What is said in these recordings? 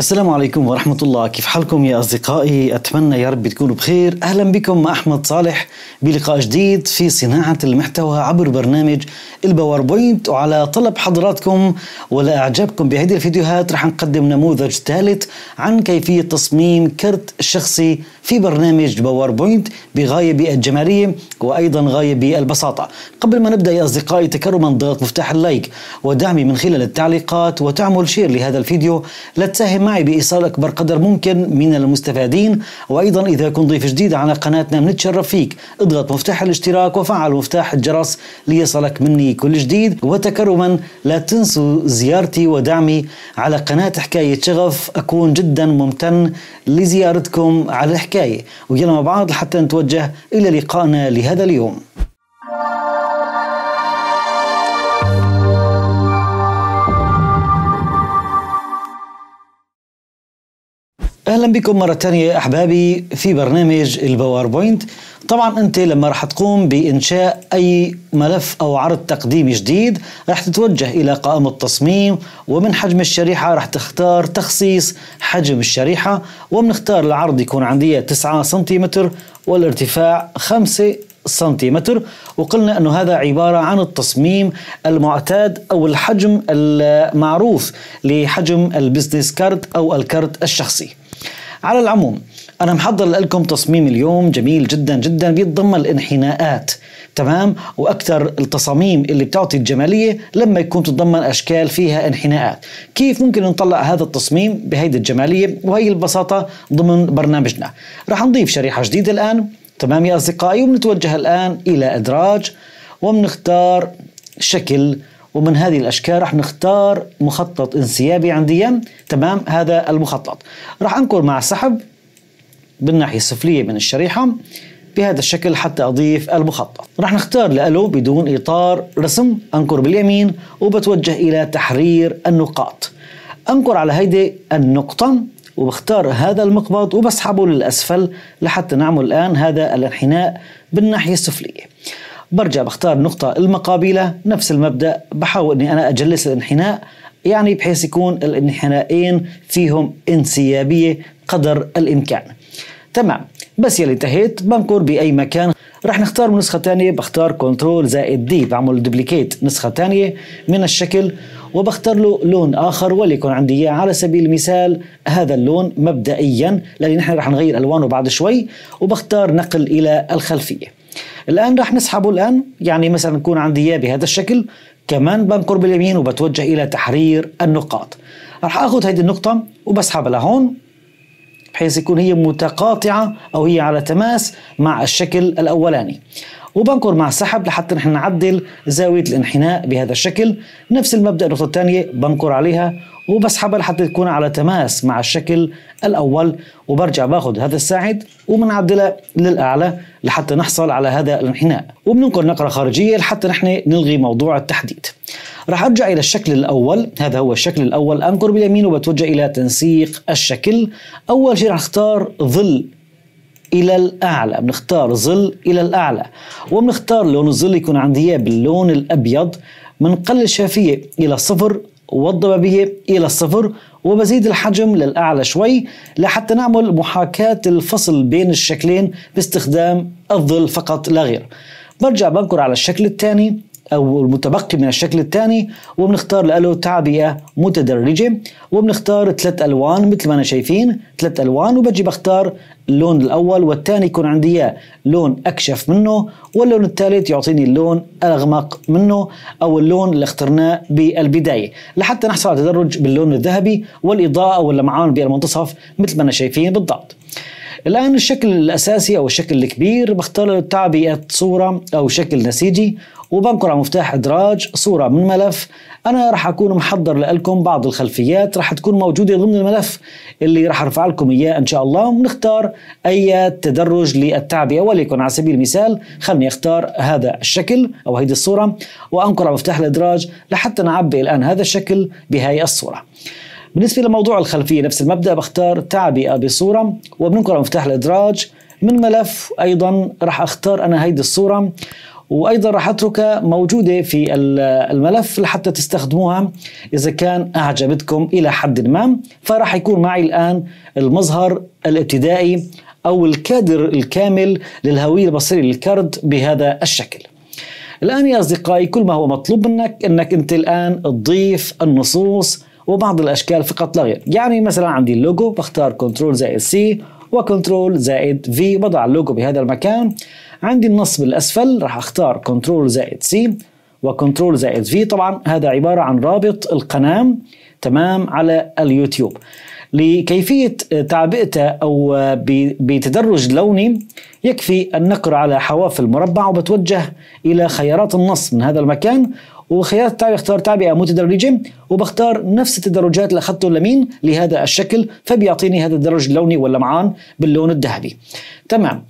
السلام عليكم ورحمة الله كيف حالكم يا أصدقائي أتمنى يا رب تكونوا بخير أهلا بكم مع أحمد صالح بلقاء جديد في صناعة المحتوى عبر برنامج الباوربوينت وعلى طلب حضراتكم ولإعجابكم بهذه الفيديوهات رح نقدم نموذج ثالث عن كيفية تصميم كرت شخصي في برنامج باوربوينت بغاية بالجمالية وأيضا غاية بالبساطة قبل ما نبدأ يا أصدقائي تكرما ضغط مفتاح اللايك ودعمي من خلال التعليقات وتعمل شير لهذا الفيديو لتساهم معي بايصالك بقدر ممكن من المستفادين وايضا اذا كنت ضيف جديد على قناتنا بنتشرف فيك اضغط مفتاح الاشتراك وفعل مفتاح الجرس ليصلك مني كل جديد وتكرما لا تنسوا زيارتي ودعمي على قناة حكاية شغف أكون جدا ممتن لزيارتكم على الحكاية ويلا مع بعض حتى نتوجه إلى لقائنا لهذا اليوم اهلا بكم مره ثانية احبابي في برنامج الباوربوينت طبعا انت لما راح تقوم بانشاء اي ملف او عرض تقديمي جديد راح تتوجه الى قائمه التصميم ومن حجم الشريحه راح تختار تخصيص حجم الشريحه وبنختار العرض يكون عندي 9 سنتيمتر والارتفاع 5 سنتيمتر وقلنا أنه هذا عبارة عن التصميم المعتاد أو الحجم المعروف لحجم البزنس كارد أو الكارد الشخصي على العموم انا محضر لكم تصميم اليوم جميل جدا جدا بيتضمن الانحناءات تمام واكثر التصاميم اللي بتعطي الجماليه لما يكون تتضمن اشكال فيها انحناءات كيف ممكن نطلع هذا التصميم بهيدي الجماليه وهي البساطه ضمن برنامجنا راح نضيف شريحه جديده الان تمام يا اصدقائي وبنتوجه الان الى ادراج وبنختار شكل ومن هذه الاشكال راح نختار مخطط انسيابي عنديا تمام هذا المخطط راح انكر مع السحب بالناحيه السفليه من الشريحه بهذا الشكل حتى أضيف المخطط راح نختار الألو بدون إطار رسم أنكر باليمين وبتوجه إلى تحرير النقاط أنكر على هيدي النقطة وبختار هذا المقبض وبسحبه للأسفل لحتى نعمل الآن هذا الانحناء بالناحية السفلية برجع بختار النقطة المقابلة نفس المبدأ بحاول أني أنا أجلس الانحناء يعني بحيث يكون الانحنائين فيهم انسيابية قدر الإمكان تمام بس يلي انتهيت بنقر بأي مكان رح نختار من نسخة تانية بختار كنترول زائد دي بعمل دوبليكيت نسخة تانية من الشكل وبختار له لون آخر وليكن عندي إياه على سبيل المثال هذا اللون مبدئيا لأن نحن رح نغير ألوانه بعد شوي وبختار نقل إلى الخلفية الآن راح نسحبه الآن يعني مثلا يكون عندي إياه بهذا الشكل كمان بنقر باليمين وبتوجه إلى تحرير النقاط راح أخذ هذه النقطة وبسحبها لهون بحيث يكون هي متقاطعة أو هي على تماس مع الشكل الأولاني وبنكر مع السحب لحتى نحن نعدل زاويه الانحناء بهذا الشكل نفس المبدا النقطه الثانيه بنكر عليها وبسحبها لحتى تكون على تماس مع الشكل الاول وبرجع باخذ هذا الساعد وبنعدلها للاعلى لحتى نحصل على هذا الانحناء وبننقل نقره خارجيه لحتى نحن نلغي موضوع التحديد راح ارجع الى الشكل الاول هذا هو الشكل الاول انقر باليمين وبتوجه الى تنسيق الشكل اول شيء راح اختار ظل الى الاعلى بنختار ظل الى الاعلى وبنختار لون الظل يكون عندي اياه باللون الابيض بنقلل الشفافيه الى صفر والضبابيه الى الصفر وبزيد الحجم للاعلى شوي لحتى نعمل محاكاه الفصل بين الشكلين باستخدام الظل فقط لا غير برجع بنكر على الشكل الثاني او المتبقي من الشكل الثاني وبنختار له تعبئه متدرجه وبنختار ثلاث الوان مثل ما انا شايفين ثلاث الوان وبجي بختار اللون الاول والثاني يكون عندي اياه لون اكشف منه واللون الثالث يعطيني اللون الاغمق منه او اللون اللي اخترناه بالبدايه لحتى نحصل على تدرج باللون الذهبي والاضاءه واللمعان بالمنتصف مثل ما انا شايفين بالضبط. الآن الشكل الأساسي أو الشكل الكبير بختار له تعبئة صورة أو شكل نسيجي وبنقر على مفتاح إدراج صورة من ملف أنا راح أكون محضر لكم بعض الخلفيات راح تكون موجودة ضمن الملف اللي راح أرفع لكم إياه إن شاء الله ونختار أي تدرج للتعبئة وليكن على سبيل المثال خلني أختار هذا الشكل أو هيدي الصورة وأنقر على مفتاح الإدراج لحتى نعبئ الآن هذا الشكل بهاي الصورة بالنسبة لموضوع الخلفية نفس المبدأ بختار تعبئة بصورة وبنقر على مفتاح الإدراج من ملف أيضا راح أختار أنا هيدي الصورة وايضا راح اتركها موجوده في الملف لحتى تستخدموها اذا كان اعجبتكم الى حد ما فراح يكون معي الان المظهر الابتدائي او الكادر الكامل للهويه البصريه للكرد بهذا الشكل الان يا اصدقائي كل ما هو مطلوب منك انك انت الان تضيف النصوص وبعض الاشكال فقط لا غير يعني مثلا عندي اللوجو بختار كنترول زائد سي وكنترول زائد في بضع اللوجو بهذا المكان عندي النصب الأسفل راح أختار كنترول زائد سي وكنترول زائد في طبعا هذا عبارة عن رابط القناة تمام على اليوتيوب لكيفية تعبئته أو بتدرج لوني يكفي أن نقرأ على حواف المربع وبتوجه إلى خيارات النص من هذا المكان وخيارات التعبئة اختار تعبئة متدرجة وبختار نفس التدرجات اللي أخذته لمين لهذا الشكل فبيعطيني هذا الدرج اللوني واللمعان باللون الذهبي تمام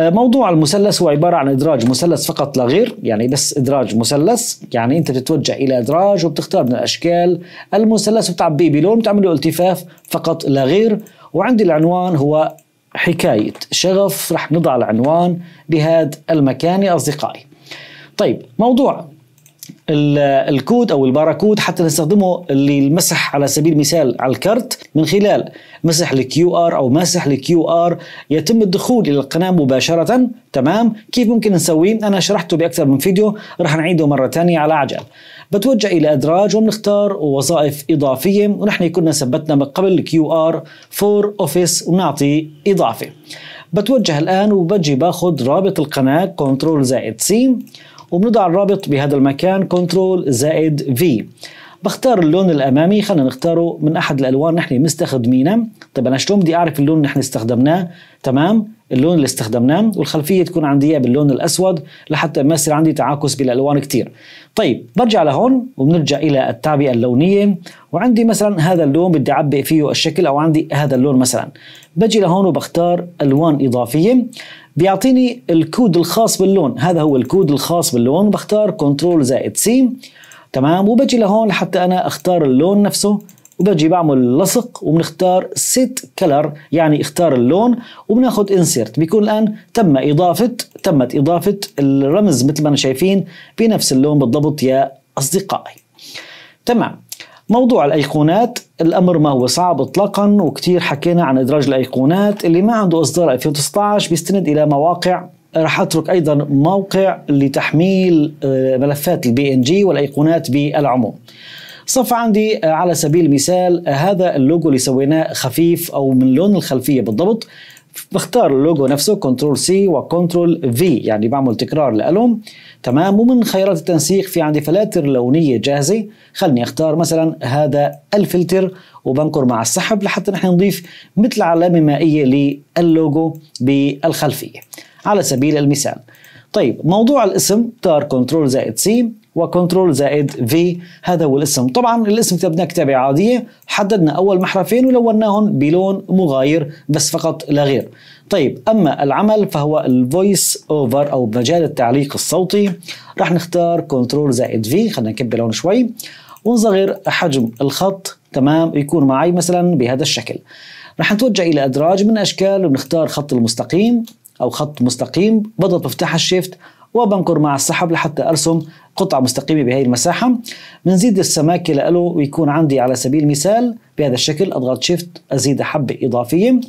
آه، موضوع المثلث هو عبارة عن إدراج مثلث فقط لا غير يعني بس إدراج مثلث يعني أنت بتتوجه إلى إدراج وبتختار من الأشكال المثلث وبتعبيه بلون بتعمل له التفاف فقط لا غير وعندي العنوان هو حكاية شغف رح نضع العنوان بهذا المكان يا أصدقائي طيب موضوع الكود او الباركود حتى نستخدمه للمسح على سبيل المثال على الكرت من خلال مسح الكيو ار او مسح الكيو ار يتم الدخول الى القناه مباشره تمام كيف ممكن نسويه انا شرحته باكثر من فيديو راح نعيده مره ثانيه على عجل بتوجه الى ادراج وبنختار وظائف اضافيه ونحن كنا ثبتنا من قبل الكيو ار فور اوفيس ونعطي اضافه بتوجه الان وبجي باخذ رابط القناه كنترول زائد سي وبنضع الرابط بهذا المكان كنترول زائد في بختار اللون الامامي خلينا نختاره من احد الالوان نحن مستخدمينها طيب انا شلون بدي اعرف اللون اللي نحن استخدمناه تمام اللون اللي استخدمناه والخلفيه تكون عندي باللون الاسود لحتى ما يصير عندي تعاكس بالالوان كثير طيب برجع لهون وبنرجع الى التعبئه اللونيه وعندي مثلا هذا اللون بدي اعبئ فيه الشكل او عندي هذا اللون مثلا بجي لهون وبختار الوان اضافيه بيعطيني الكود الخاص باللون هذا هو الكود الخاص باللون بختار كنترول زائد سي تمام وبجي لهون لحتى انا اختار اللون نفسه وبجي بعمل لصق وبنختار سيت كلر يعني اختار اللون وبناخذ انسيرت بيكون الان تم اضافه تمت اضافه الرمز مثل ما انا شايفين بنفس اللون بالضبط يا اصدقائي تمام موضوع الايقونات الامر ما هو صعب اطلاقا وكثير حكينا عن ادراج الايقونات اللي ما عنده اصدار 2019 بيستند الى مواقع راح اترك ايضا موقع لتحميل آه، ملفات البي ان جي والايقونات بالعموم صف عندي آه، على سبيل المثال آه، هذا اللوجو اللي سويناه خفيف او من لون الخلفيه بالضبط بختار اللوجو نفسه كنترول سي وكنترول في يعني بعمل تكرار لألوم تمام ومن خيارات التنسيق في عندي فلاتر لونية جاهزة خلني اختار مثلا هذا الفلتر وبنقر مع السحب لحتى نحن نضيف مثل علامة مائية للوجو بالخلفية على سبيل المثال طيب موضوع الاسم تار كنترول زائد سي وكنترول زائد في هذا هو الاسم طبعا الاسم كتبناه كتابة عادية حددنا أول محرفين ولوناهم بلون مغاير بس فقط لا غير طيب أما العمل فهو الفويس أوفر أو مجال التعليق الصوتي راح نختار كنترول زائد في خلينا نكب لون شوي ونصغر حجم الخط تمام يكون معي مثلا بهذا الشكل رح نتوجه إلى أدراج من أشكال ونختار خط المستقيم أو خط مستقيم بضغط مفتاح الشيفت وبنكر مع السحب لحتى أرسم قطعة مستقيمة بهي المساحة بنزيد السماكة له ويكون عندي على سبيل المثال بهذا الشكل أضغط شيفت أزيد حبة إضافية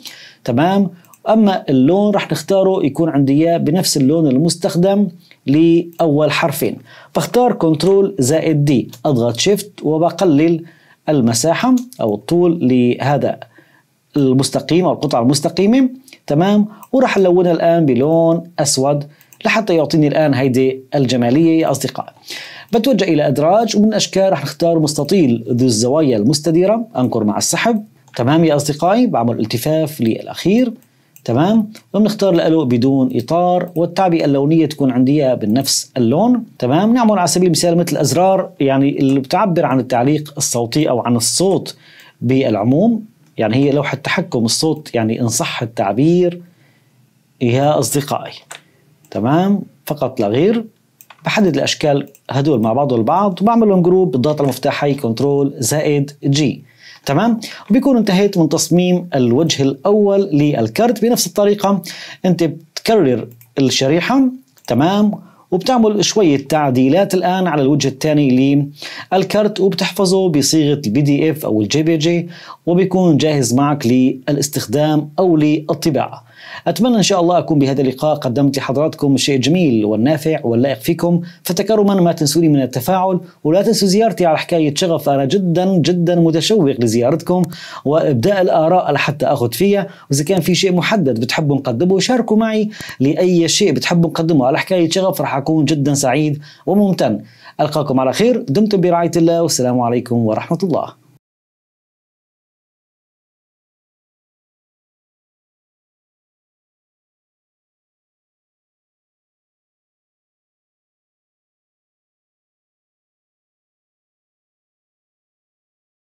تمام أما اللون رح نختاره يكون عندي إياه بنفس اللون المستخدم لأول حرفين فاختار كنترول زائد دي أضغط شيفت وبقلل المساحة أو الطول لهذا المستقيم او القطعه المستقيمه تمام وراح الونها الان بلون اسود لحتى يعطيني الان هيدي الجماليه يا اصدقاء بتوجه الى ادراج ومن اشكال رح نختار مستطيل ذو الزوايا المستديره انكر مع السحب تمام يا اصدقائي بعمل التفاف للاخير تمام وبنختار له بدون اطار والتعبئه اللونيه تكون عندي بنفس اللون تمام نعمل على سبيل المثال مثل الأزرار يعني اللي بتعبر عن التعليق الصوتي او عن الصوت بالعموم يعني هي لوحة تحكم الصوت يعني إن صح التعبير يا أصدقائي تمام فقط لا غير بحدد الأشكال هدول مع بعضهم البعض وبعمل لهم جروب بالضغط على المفتاح هاي كنترول زائد جي تمام وبيكون انتهيت من تصميم الوجه الأول للكارت بنفس الطريقة أنت بتكرر الشريحة تمام وبتعمل شوية تعديلات الآن على الوجه الثاني للكرت وبتحفظه بصيغة البي دي اف أو الجي بي جي وبيكون جاهز معك للاستخدام أو للطباعة أتمنى إن شاء الله أكون بهذا اللقاء قدمت لحضراتكم شيء جميل والنافع واللائق فيكم فتكرما ما تنسوني من التفاعل ولا تنسوا زيارتي على حكاية شغف أنا جدا جدا متشوق لزيارتكم وإبداء الآراء لحتى أخذ فيها وإذا كان في شيء محدد بتحبوا نقدمه شاركوا معي لأي شيء بتحبوا نقدمه على حكاية شغف راح أكون جدا سعيد وممتن ألقاكم على خير دمتم برعاية الله والسلام عليكم ورحمة الله